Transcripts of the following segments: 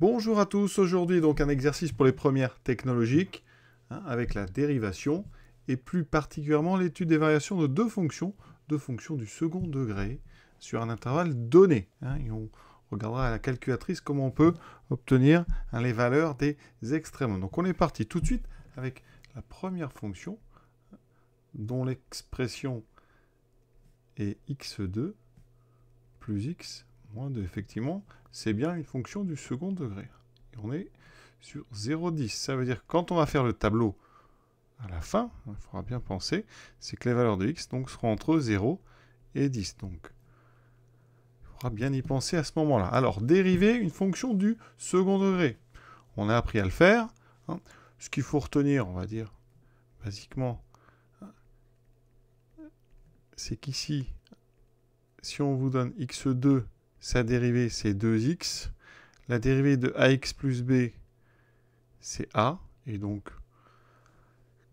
Bonjour à tous, aujourd'hui donc un exercice pour les premières technologiques hein, avec la dérivation et plus particulièrement l'étude des variations de deux fonctions, deux fonctions du second degré sur un intervalle donné. Hein, on regardera à la calculatrice comment on peut obtenir hein, les valeurs des extrêmes. Donc on est parti tout de suite avec la première fonction dont l'expression est x2 plus x moins 2, effectivement, c'est bien une fonction du second degré. on est sur 0,10. Ça veut dire que quand on va faire le tableau à la fin, il faudra bien penser, c'est que les valeurs de x donc, seront entre 0 et 10. Donc, il faudra bien y penser à ce moment-là. Alors, dériver une fonction du second degré. On a appris à le faire. Hein. Ce qu'il faut retenir, on va dire, basiquement, hein, c'est qu'ici, si on vous donne x2 sa dérivée, c'est 2x. La dérivée de ax plus b, c'est a. Et donc,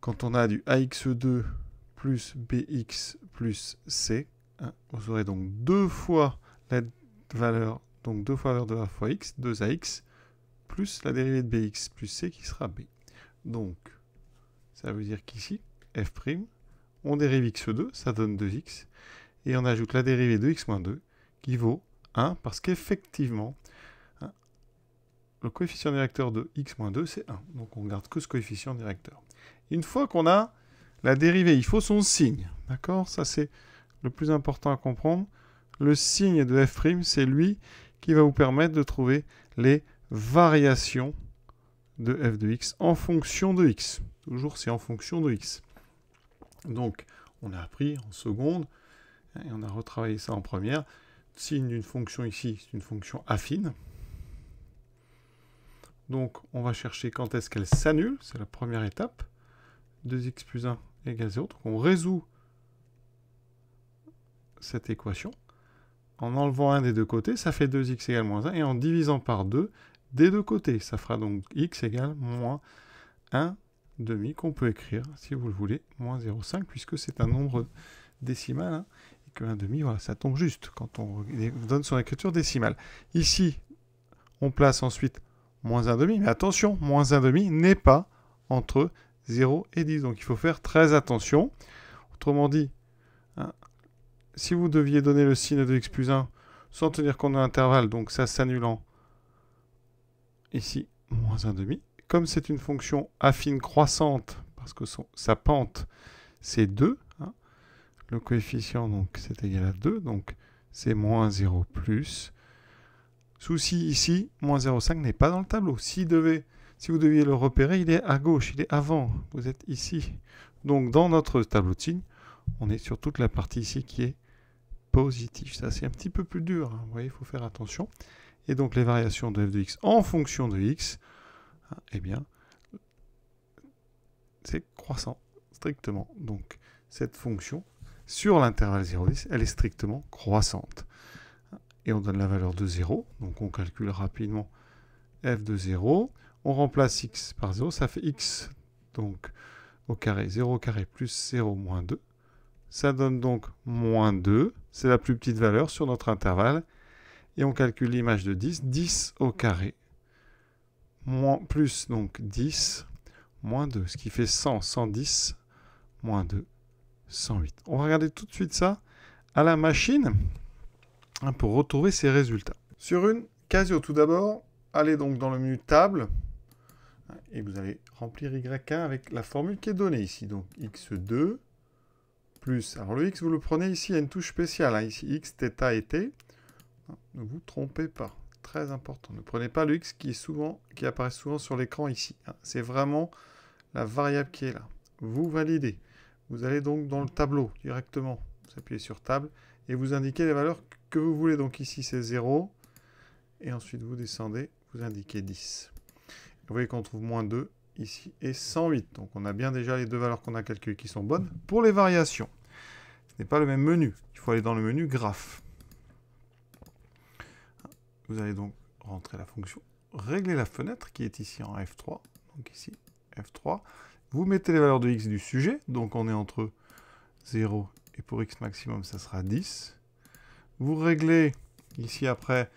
quand on a du ax2 plus bx plus c, on hein, vous aurez donc deux fois la valeur, donc deux fois valeur de a fois x, 2ax, plus la dérivée de bx plus c qui sera b. Donc, ça veut dire qu'ici, f', on dérive x2, ça donne 2x, et on ajoute la dérivée de x-2 qui vaut 1 parce qu'effectivement, hein, le coefficient directeur de x-2, moins c'est 1. Donc on ne garde que ce coefficient directeur. Une fois qu'on a la dérivée, il faut son signe. D'accord Ça, c'est le plus important à comprendre. Le signe de f', c'est lui qui va vous permettre de trouver les variations de f de x en fonction de x. Toujours, c'est en fonction de x. Donc, on a appris en seconde, hein, et on a retravaillé ça en première signe d'une fonction ici, c'est une fonction affine. Donc on va chercher quand est-ce qu'elle s'annule, c'est la première étape. 2x plus 1 égale 0. Donc on résout cette équation. En enlevant 1 des deux côtés, ça fait 2x égale moins 1. Et en divisant par 2 des deux côtés, ça fera donc x égale moins 1 demi qu'on peut écrire, si vous le voulez, moins 0,5, puisque c'est un nombre décimal. Hein que 1,5, demi, voilà, ça tombe juste quand on donne son écriture décimale. Ici, on place ensuite moins 1,5, mais attention, moins 1,5 n'est pas entre 0 et 10, donc il faut faire très attention. Autrement dit, hein, si vous deviez donner le signe de x plus 1 sans tenir compte de l'intervalle, donc ça s'annule ici, moins 1,5, demi, comme c'est une fonction affine croissante, parce que sa pente, c'est 2, le coefficient, donc, c'est égal à 2, donc c'est moins 0 plus. Souci ici, moins 0,5 n'est pas dans le tableau. Si, devait si vous deviez le repérer, il est à gauche, il est avant, vous êtes ici. Donc dans notre tableau de signes, on est sur toute la partie ici qui est positive. Ça, c'est un petit peu plus dur, hein. vous voyez, il faut faire attention. Et donc les variations de f de x en fonction de x, hein, eh bien, c'est croissant, strictement. Donc cette fonction sur l'intervalle 0,10, elle est strictement croissante. Et on donne la valeur de 0, donc on calcule rapidement f de 0. On remplace x par 0, ça fait x, donc au carré, 0 au carré plus 0 moins 2. Ça donne donc moins 2, c'est la plus petite valeur sur notre intervalle. Et on calcule l'image de 10, 10 au carré, plus donc 10, moins 2, ce qui fait 100, 110, moins 2. 108. On va regarder tout de suite ça à la machine hein, pour retrouver ces résultats. Sur une Casio tout d'abord, allez donc dans le menu table et vous allez remplir Y1 avec la formule qui est donnée ici. Donc X2 plus. Alors le X vous le prenez ici, il y a une touche spéciale. Hein, ici X, θ et T. Ne vous trompez pas. Très important. Ne prenez pas le X qui, souvent, qui apparaît souvent sur l'écran ici. Hein. C'est vraiment la variable qui est là. Vous validez. Vous allez donc dans le tableau directement. Vous appuyez sur table et vous indiquez les valeurs que vous voulez. Donc ici c'est 0. Et ensuite vous descendez, vous indiquez 10. Vous voyez qu'on trouve moins 2 ici et 108. Donc on a bien déjà les deux valeurs qu'on a calculées qui sont bonnes. Pour les variations, ce n'est pas le même menu. Il faut aller dans le menu graphe. Vous allez donc rentrer la fonction, régler la fenêtre qui est ici en F3. Donc ici, F3. Vous mettez les valeurs de x du sujet, donc on est entre 0 et pour x maximum, ça sera 10. Vous réglez ici après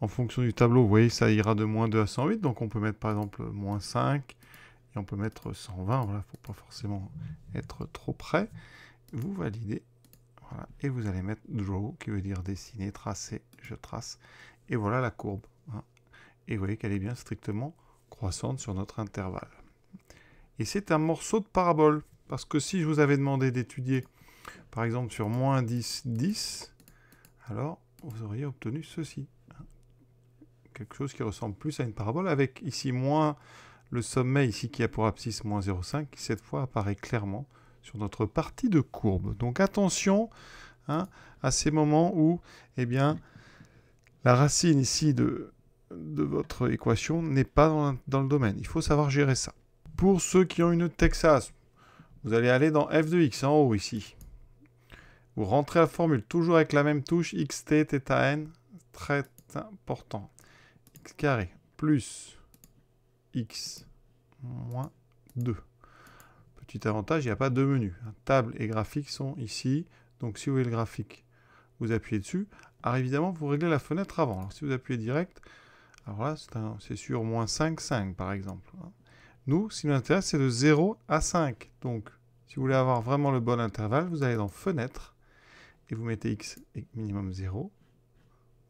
en fonction du tableau, vous voyez, ça ira de moins 2 à 108, donc on peut mettre par exemple moins 5, et on peut mettre 120, voilà, faut pas forcément être trop près. Vous validez, et vous allez mettre draw, qui veut dire dessiner, tracer, je trace, et voilà la courbe. Hein. Et vous voyez qu'elle est bien strictement croissante sur notre intervalle. Et c'est un morceau de parabole. Parce que si je vous avais demandé d'étudier, par exemple, sur moins 10, 10, alors vous auriez obtenu ceci. Quelque chose qui ressemble plus à une parabole, avec ici moins le sommet, ici qui a pour abscisse moins 0,5, qui cette fois apparaît clairement sur notre partie de courbe. Donc attention hein, à ces moments où eh bien, la racine ici de, votre équation n'est pas dans le domaine. Il faut savoir gérer ça. Pour ceux qui ont une Texas, vous allez aller dans f 2 x hein, en haut ici. Vous rentrez la formule toujours avec la même touche xt Theta, n, très important. x carré plus x moins 2. Petit avantage, il n'y a pas de menu. Table et graphique sont ici. Donc si vous voulez le graphique, vous appuyez dessus. Alors évidemment, vous réglez la fenêtre avant. Alors si vous appuyez direct, alors là, c'est sur moins 5, 5 par exemple. Hein. Nous, ce qui nous intéresse, c'est de 0 à 5. Donc, si vous voulez avoir vraiment le bon intervalle, vous allez dans Fenêtre et vous mettez X minimum 0.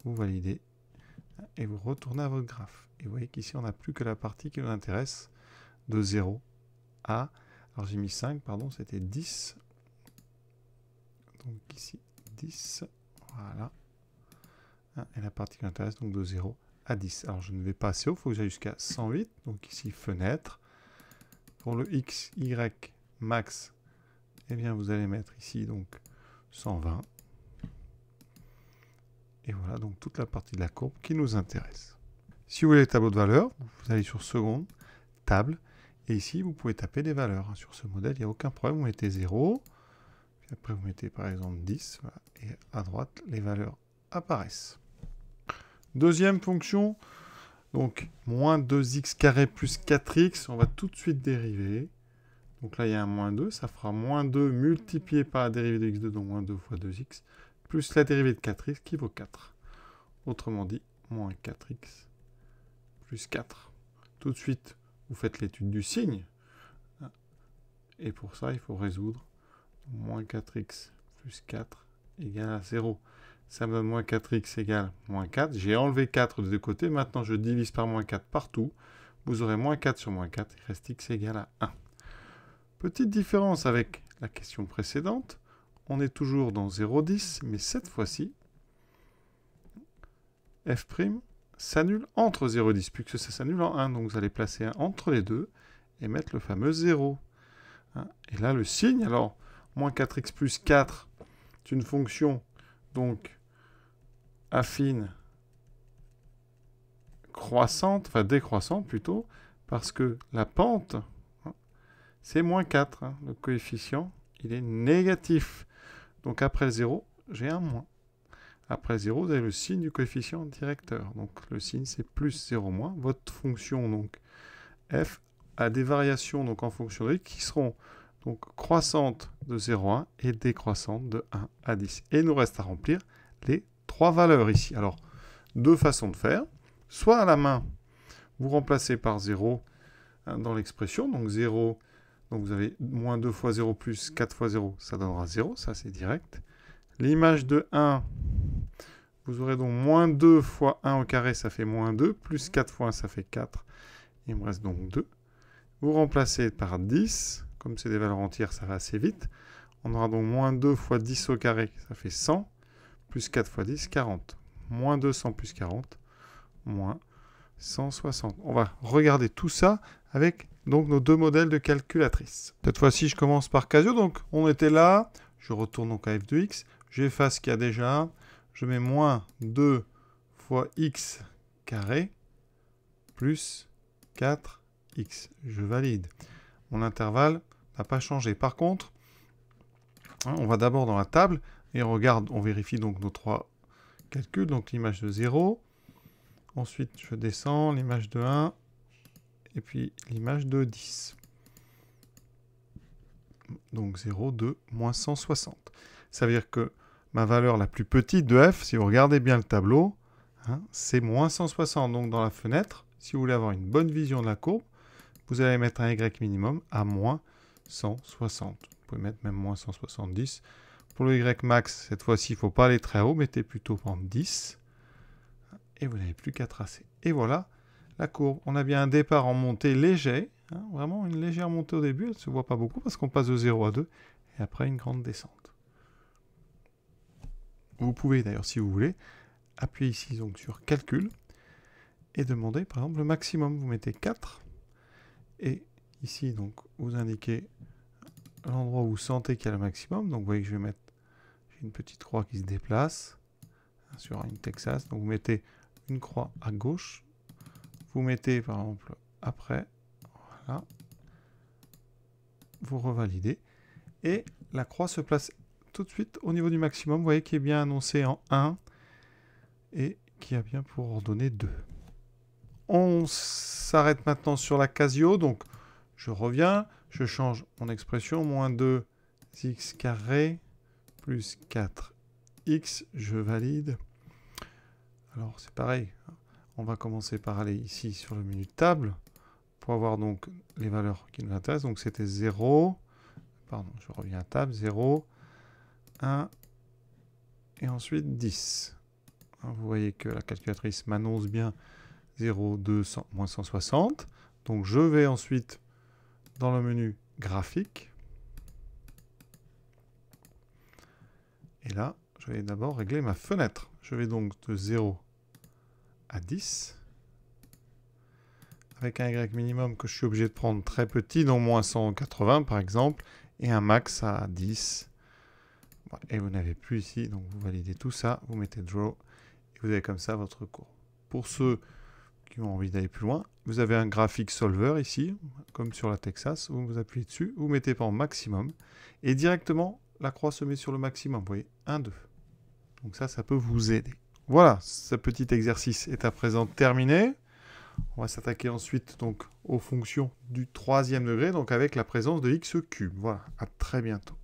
Vous validez et vous retournez à votre graphe. Et vous voyez qu'ici, on n'a plus que la partie qui nous intéresse de 0 à... Alors, j'ai mis 5, pardon, c'était 10. Donc ici, 10. Voilà. Et la partie qui nous intéresse, donc de 0 à 10. Alors je ne vais pas assez haut, il faut que j'aille jusqu'à 108. Donc ici, fenêtre. Pour le X, Y, max, et eh bien vous allez mettre ici donc 120. Et voilà donc toute la partie de la courbe qui nous intéresse. Si vous voulez les tableaux de valeurs, vous allez sur seconde, table, et ici vous pouvez taper des valeurs. Hein. Sur ce modèle, il n'y a aucun problème, vous mettez 0, puis après vous mettez par exemple 10, et à droite les valeurs apparaissent. Deuxième fonction, donc moins 2x carré plus 4x, on va tout de suite dériver. Donc là, il y a un moins 2, ça fera moins 2 multiplié par la dérivée de x2, donc moins 2 fois 2x, plus la dérivée de 4x qui vaut 4. Autrement dit, moins 4x plus 4. Tout de suite, vous faites l'étude du signe. Et pour ça, il faut résoudre moins 4x plus 4 égale à 0 ça me donne moins 4x égale moins 4. J'ai enlevé 4 des deux côtés, maintenant je divise par moins 4 partout. Vous aurez moins 4 sur moins 4, il reste x égale à 1. Petite différence avec la question précédente, on est toujours dans 0,10, mais cette fois-ci, f' s'annule entre 0,10, puisque ça s'annule en 1, donc vous allez placer 1 entre les deux et mettre le fameux 0. Hein. Et là, le signe, alors, moins 4x plus 4, c'est une fonction, donc affine croissante, enfin décroissante plutôt, parce que la pente, hein, c'est moins 4. Hein. le coefficient, il est négatif. Donc après 0, j'ai un moins. Après 0, vous avez le signe du coefficient directeur. Donc le signe, c'est plus 0 moins. Votre fonction, donc, f a des variations donc, en fonction de y qui seront donc croissantes de 0 à 1 et décroissantes de 1 à 10. Et il nous reste à remplir les trois valeurs ici. Alors, deux façons de faire. Soit à la main, vous remplacez par 0 hein, dans l'expression. Donc 0, donc vous avez moins 2 fois 0 plus 4 fois 0, ça donnera 0, ça c'est direct. L'image de 1, vous aurez donc moins 2 fois 1 au carré, ça fait moins 2, plus 4 fois 1, ça fait 4. Il me reste donc 2. Vous remplacez par 10, comme c'est des valeurs entières, ça va assez vite. On aura donc moins 2 fois 10 au carré, ça fait 100 plus 4 fois 10, 40. Moins 200 plus 40, moins 160. On va regarder tout ça avec donc nos deux modèles de calculatrice. Cette fois-ci, je commence par Casio. Donc, on était là. Je retourne donc à f de x. J'efface ce qu'il y a déjà. Je mets moins 2 fois x carré plus 4x. Je valide. Mon intervalle n'a pas changé. Par contre, hein, on va d'abord dans la table et on regarde, on vérifie donc nos trois calculs. Donc l'image de 0. Ensuite, je descends l'image de 1. Et puis l'image de 10. Donc 0, 2, moins 160. Ça veut dire que ma valeur la plus petite de f, si vous regardez bien le tableau, hein, c'est moins 160. Donc dans la fenêtre, si vous voulez avoir une bonne vision de la courbe, vous allez mettre un y minimum à moins 160. Vous pouvez mettre même moins 170. Pour le Y max, cette fois-ci, il ne faut pas aller très haut, mettez plutôt en 10. Et vous n'avez plus qu'à tracer. Et voilà la courbe. On a bien un départ en montée léger, hein, vraiment une légère montée au début, elle ne se voit pas beaucoup parce qu'on passe de 0 à 2, et après une grande descente. Vous pouvez d'ailleurs, si vous voulez, appuyer ici donc sur calcul, et demander par exemple le maximum. Vous mettez 4 et ici donc vous indiquez l'endroit où sentez qu'il y a le maximum. Donc vous voyez que je vais mettre une petite croix qui se déplace hein, sur une Texas. Donc vous mettez une croix à gauche. Vous mettez par exemple après. Voilà. Vous revalidez. Et la croix se place tout de suite au niveau du maximum. Vous voyez qu'il est bien annoncé en 1 et y a bien pour ordonner 2. On s'arrête maintenant sur la Casio. Donc je reviens. Je change mon expression. Moins 2x carré plus 4x. Je valide. Alors c'est pareil. Hein. On va commencer par aller ici sur le menu table pour avoir donc les valeurs qui nous intéressent. Donc c'était 0. Pardon, je reviens à table. 0, 1 et ensuite 10. Hein, vous voyez que la calculatrice m'annonce bien 0, 2, moins 160. Donc je vais ensuite dans le menu graphique. Et là, je vais d'abord régler ma fenêtre. Je vais donc de 0 à 10. Avec un Y minimum que je suis obligé de prendre très petit, donc moins 180 par exemple, et un max à 10. Et vous n'avez plus ici, donc vous validez tout ça, vous mettez draw, et vous avez comme ça votre cours Pour ceux qui ont envie d'aller plus loin. Vous avez un graphique solver ici, comme sur la Texas, vous vous appuyez dessus, vous mettez pas en maximum, et directement la croix se met sur le maximum, vous voyez, 1, 2. Donc ça, ça peut vous aider. Voilà, ce petit exercice est à présent terminé. On va s'attaquer ensuite donc aux fonctions du troisième degré, donc avec la présence de x cube. Voilà, à très bientôt.